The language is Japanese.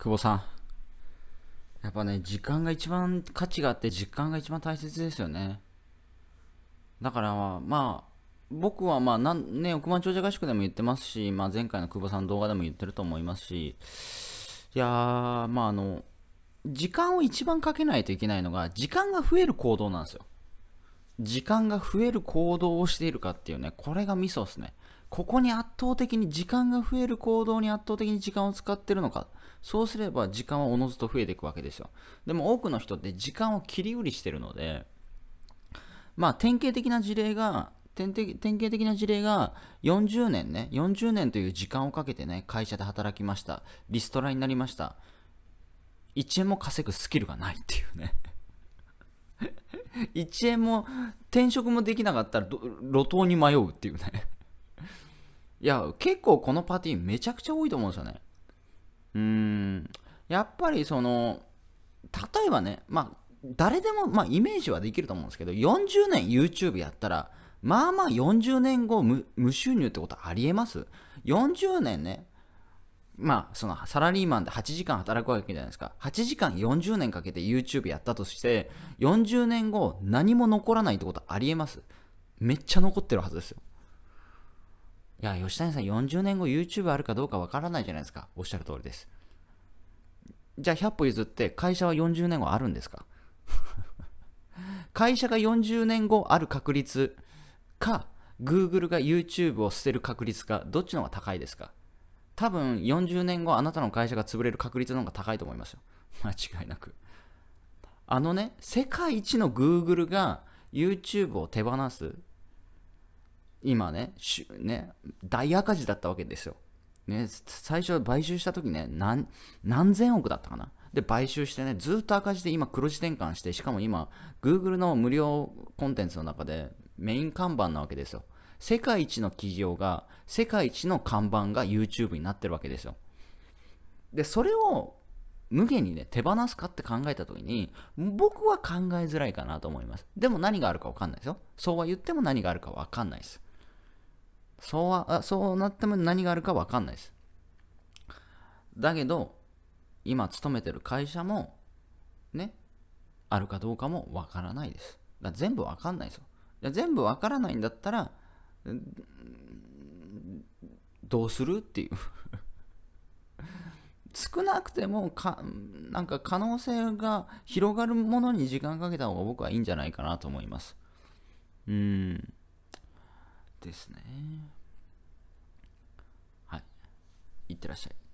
久保さん。やっぱね、時間が一番価値があって、時間が一番大切ですよね。だから、まあ、僕はまあ、なん、ね、億万長者合宿でも言ってますし、まあ前回の久保さんの動画でも言ってると思いますし、いやー、まああの、時間を一番かけないといけないのが、時間が増える行動なんですよ。時間が増える行動をしているかっていうね、これがミソっすね。ここに圧倒的に時間が増える行動に圧倒的に時間を使ってるのか。そうすれば時間はおのずと増えていくわけですよ。でも多くの人って時間を切り売りしてるので、まあ典型的な事例が、典型的な事例が40年ね、40年という時間をかけてね、会社で働きました。リストラになりました。1円も稼ぐスキルがないっていうね1 円も転職もできなかったら路頭に迷うっていうねいや、結構このパーティーめちゃくちゃ多いと思うんですよね。うーん。やっぱりその、例えばね、まあ、誰でも、まあ、イメージはできると思うんですけど、40年 YouTube やったら、まあまあ40年後無収入ってことありえます ?40 年ね、まあ、そのサラリーマンで8時間働くわけじゃないですか。8時間40年かけて YouTube やったとして、40年後何も残らないってことありえますめっちゃ残ってるはずですよ。いや、吉谷さん40年後 YouTube あるかどうかわからないじゃないですか。おっしゃる通りです。じゃあ100歩譲って会社は40年後あるんですか 会社が40年後ある確率か、Google が YouTube を捨てる確率か、どっちの方が高いですか多分40年後あなたの会社が潰れる確率の方が高いと思いますよ。間違いなく。あのね、世界一の Google が YouTube を手放す今ねね、大赤字だったわけですよ。ね、最初買収した時ね何、何千億だったかな。で、買収してね、ずっと赤字で今黒字転換して、しかも今、Google の無料コンテンツの中でメイン看板なわけですよ。世界一の企業が、世界一の看板が YouTube になってるわけですよ。で、それを無限にね、手放すかって考えた時に、僕は考えづらいかなと思います。でも何があるかわかんないですよ。そうは言っても何があるかわかんないです。そうはそうなっても何があるか分かんないです。だけど、今勤めてる会社も、ね、あるかどうかも分からないです。だ全部分かんないですよ。全部分からないんだったら、どうするっていう 少なくてもか、なんか可能性が広がるものに時間かけた方が僕はいいんじゃないかなと思います。うん。ですねはいいってらっしゃい